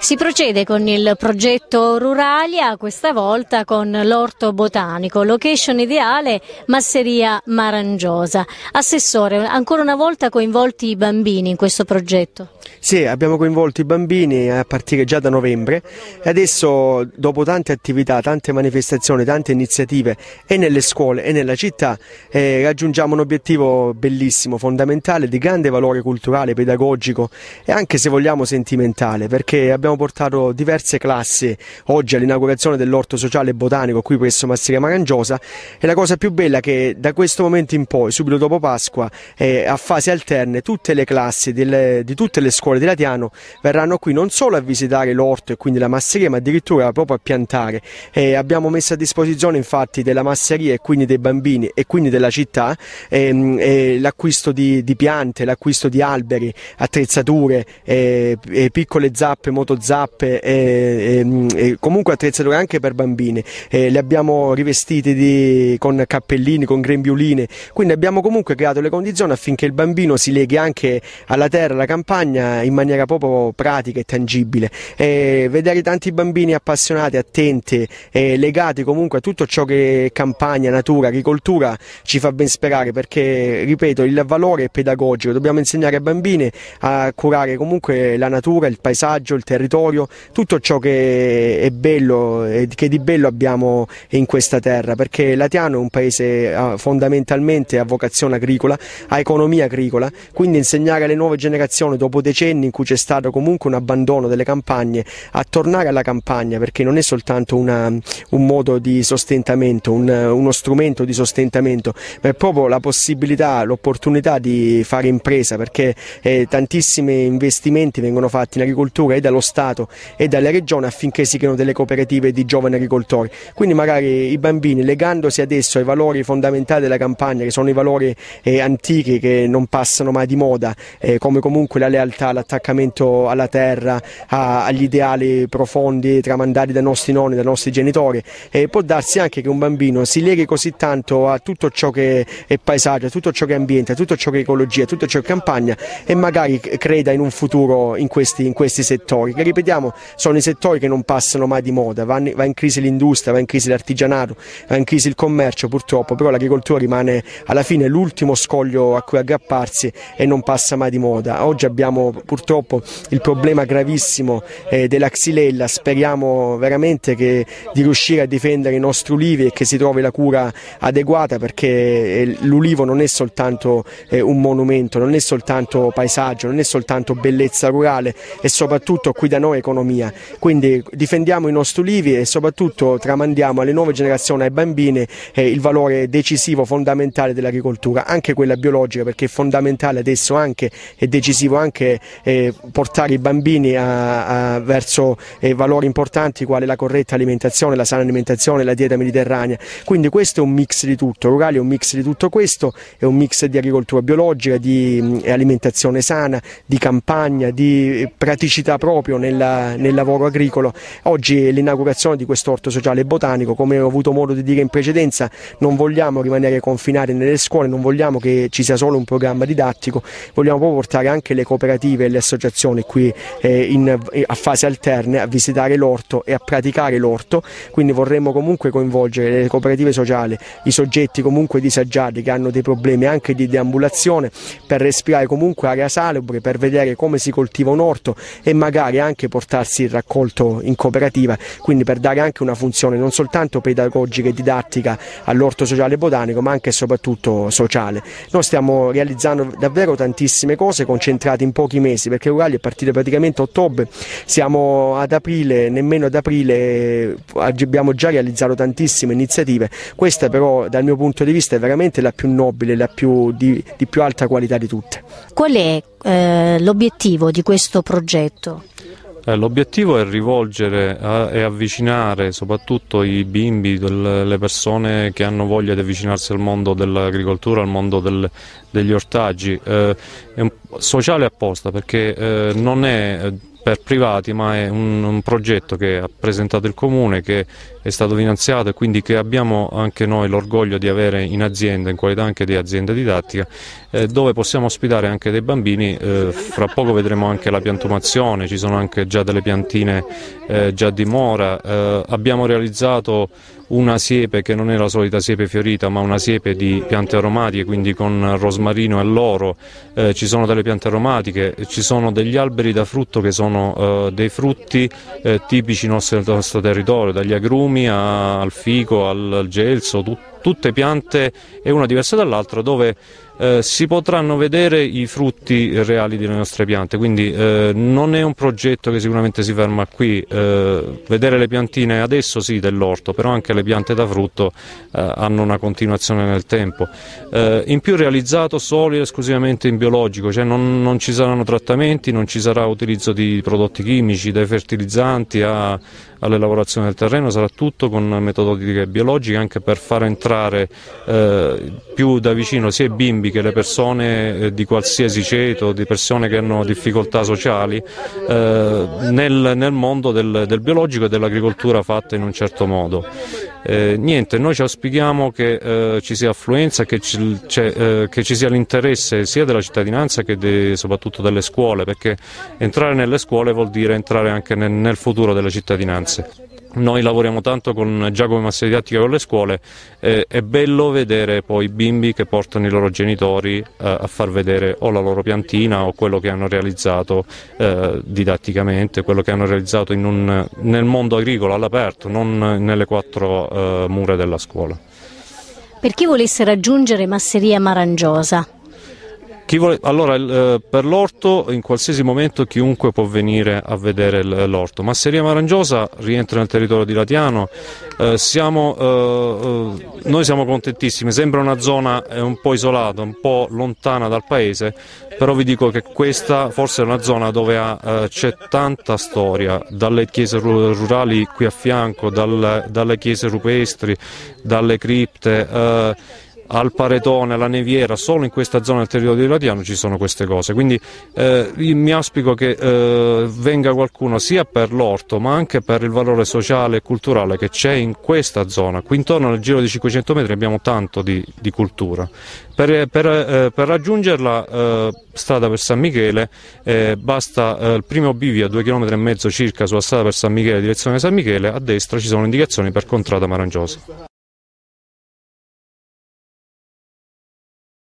Si procede con il progetto Ruralia, questa volta con l'orto botanico, location ideale Masseria Marangiosa. Assessore, ancora una volta coinvolti i bambini in questo progetto? Sì, abbiamo coinvolto i bambini a partire già da novembre e adesso dopo tante attività, tante manifestazioni, tante iniziative e nelle scuole e nella città eh, raggiungiamo un obiettivo bellissimo, fondamentale, di grande valore culturale, pedagogico e anche se vogliamo sentimentale perché abbiamo abbiamo portato diverse classi oggi all'inaugurazione dell'orto sociale botanico qui presso Masseria Marangiosa e la cosa più bella è che da questo momento in poi, subito dopo Pasqua, eh, a fasi alterne tutte le classi delle, di tutte le scuole di Latiano verranno qui non solo a visitare l'orto e quindi la masseria ma addirittura proprio a piantare. Eh, abbiamo messo a disposizione infatti della masseria e quindi dei bambini e quindi della città ehm, l'acquisto di, di, piante, l'acquisto di alberi, attrezzature, eh, piccole zappe moto zappe e, e, mm, e comunque attrezzature anche per bambine, eh, le abbiamo rivestite di, con cappellini, con grembiuline, quindi abbiamo comunque creato le condizioni affinché il bambino si leghi anche alla terra, alla campagna in maniera proprio pratica e tangibile. Eh, vedere tanti bambini appassionati, attenti e legati comunque a tutto ciò che è campagna, natura, agricoltura ci fa ben sperare perché, ripeto, il valore è pedagogico, dobbiamo insegnare ai bambini a curare comunque la natura, il paesaggio, il territorio territorio, tutto ciò che è bello e eh, che di bello abbiamo in questa terra, perché Latiano è un paese eh, fondamentalmente a vocazione agricola, a economia agricola, quindi insegnare alle nuove generazioni dopo decenni in cui c'è stato comunque un abbandono delle campagne a tornare alla campagna perché non è soltanto una, un modo di sostentamento, un, uno strumento di sostentamento, ma è proprio la possibilità, l'opportunità di fare impresa perché eh, tantissimi investimenti vengono fatti in agricoltura e dallo Stato Stato e dalla Regione affinché si creino delle cooperative di giovani agricoltori. Quindi magari i bambini, legandosi adesso ai valori fondamentali della campagna, che sono i valori eh, antichi che non passano mai di moda, eh, come comunque la lealtà, l'attaccamento alla terra, a, agli ideali profondi tramandati dai nostri nonni, dai nostri genitori, eh, può darsi anche che un bambino si leghi così tanto a tutto ciò che è paesaggio, a tutto ciò che è ambiente, a tutto ciò che è ecologia, a tutto ciò che è campagna e magari creda in un futuro in questi, in questi settori ripetiamo, sono i settori che non passano mai di moda, va in crisi l'industria, va in crisi l'artigianato, va in crisi il commercio purtroppo, però l'agricoltura rimane alla fine l'ultimo scoglio a cui aggrapparsi e non passa mai di moda. Oggi abbiamo purtroppo il problema gravissimo eh, della xylella, speriamo veramente che, di riuscire a difendere i nostri ulivi e che si trovi la cura adeguata perché eh, l'ulivo non è soltanto eh, un monumento, non è soltanto paesaggio, non è soltanto bellezza rurale e soprattutto qui da da noi economia. Quindi difendiamo i nostri ulivi e soprattutto tramandiamo alle nuove generazioni, ai bambini, eh, il valore decisivo, fondamentale dell'agricoltura, anche quella biologica, perché è fondamentale adesso anche, è decisivo anche eh, portare i bambini a, a, verso eh, valori importanti quali la corretta alimentazione, la sana alimentazione, la dieta mediterranea. Quindi questo è un mix di tutto, rurale è un mix di tutto questo, è un mix di agricoltura biologica, di mh, mm, alimentazione sana, di campagna, di eh, praticità proprio nel nella, nel lavoro agricolo. Oggi è l'inaugurazione di questo orto sociale botanico, come ho avuto modo di dire in precedenza, non vogliamo rimanere confinati nelle scuole, non vogliamo che ci sia solo un programma didattico, vogliamo proprio portare anche le cooperative e le associazioni qui eh, in, a fasi alterne a visitare l'orto e a praticare l'orto, quindi vorremmo comunque coinvolgere le cooperative sociali, i soggetti comunque disagiati che hanno dei problemi anche di deambulazione per respirare comunque aria salubre, per vedere come si coltiva un orto e magari anche anche portarsi il raccolto in cooperativa, quindi per dare anche una funzione non soltanto pedagogica e didattica all'orto sociale botanico ma anche e soprattutto sociale. Noi stiamo realizzando davvero tantissime cose concentrate in pochi mesi perché Rurali è partito praticamente a ottobre, siamo ad aprile, nemmeno ad aprile eh, abbiamo già realizzato tantissime iniziative, questa però dal mio punto di vista è veramente la più nobile, la più, di, di più alta qualità di tutte. Qual è eh, l'obiettivo di questo progetto? Eh, l'obiettivo è rivolgere a, e avvicinare soprattutto i bimbi, del, le persone che hanno voglia di avvicinarsi al mondo dell'agricoltura, al mondo del, degli ortaggi. Eh, è un, sociale apposta perché eh, non è eh, per privati, ma è un, un, progetto che ha presentato il Comune, che è stato finanziato e quindi che abbiamo anche noi l'orgoglio di avere in azienda, in qualità anche di azienda didattica, eh, dove possiamo ospitare anche dei bambini, eh, fra poco vedremo anche la piantumazione, ci sono anche già delle piantine eh, già di mora, eh, abbiamo realizzato una siepe che non è la solita siepe fiorita ma una siepe di piante aromatiche quindi con rosmarino e loro, eh, ci sono delle piante aromatiche, ci sono degli alberi da frutto che sono eh, dei frutti eh, tipici nostri, del nostro territorio, dagli agrumi a, al fico, al, gelso, tut, tutte piante e una diversa dall'altra dove eh, si potranno vedere i frutti reali delle nostre piante, quindi eh, non è un progetto che sicuramente si ferma qui, eh, vedere le piantine adesso sì dell'orto, però anche le piante da frutto eh, hanno una continuazione nel tempo. Eh, in più realizzato solo ed esclusivamente in biologico, cioè non, non, ci saranno trattamenti, non ci sarà utilizzo di prodotti chimici, dai fertilizzanti a, all'elaborazione del terreno, sarà tutto con metodologie biologiche anche per far entrare eh, più da vicino sia i bimbi che le persone eh, di qualsiasi ceto, di persone che hanno difficoltà sociali, eh, nel, nel, mondo del, del biologico e dell'agricoltura fatta in un certo modo. Eh, niente, noi ci auspichiamo che eh, ci sia affluenza, che ci, cioè, eh, che ci, sia l'interesse sia della cittadinanza che de, soprattutto delle scuole, perché entrare nelle scuole vuol dire entrare anche nel, nel futuro delle cittadinanze. Noi lavoriamo tanto con Giacomo Massa Didattica con le scuole, eh, è bello vedere poi i bimbi che portano i loro genitori eh, a far vedere o la loro piantina o quello che hanno realizzato eh, didatticamente, quello che hanno realizzato un, nel mondo agricolo all'aperto, non nelle quattro eh, mura della scuola. Per chi volesse raggiungere Masseria Marangiosa, Vuole... Allora, eh, per l'orto in qualsiasi momento chiunque può venire a vedere l'orto. Masseria Marangiosa rientra nel territorio di Latiano, eh, siamo, eh, eh noi siamo contentissimi, sembra una zona eh, un po' isolata, un po' lontana dal paese, però vi dico che questa forse è una zona dove eh, c'è tanta storia, dalle chiese rurali qui a fianco, dalle, dalle chiese rupestri, dalle cripte al paretone, alla neviera, solo in questa zona del territorio di Latiano ci sono queste cose. Quindi eh, mi auspico che eh, venga qualcuno sia per l'orto ma anche per il valore sociale e culturale che c'è in questa zona. Qui intorno al giro di 500 metri abbiamo tanto di, di cultura. Per, eh, per, eh, per raggiungerla, eh, strada per San Michele, eh, basta il primo bivio a 2,5 km circa sulla strada per San Michele, direzione San Michele, a destra ci sono indicazioni per Contrada Marangiosa.